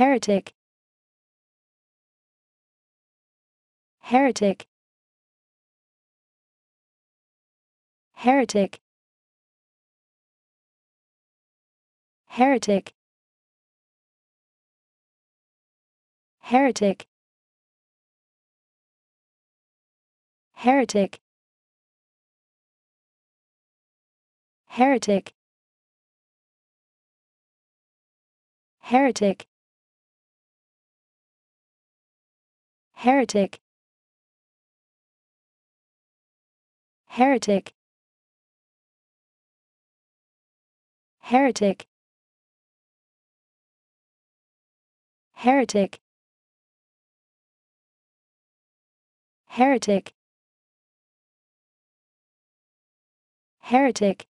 heretic heretic heretic heretic heretic heretic heretic heretic heretic heretic heretic heretic heretic heretic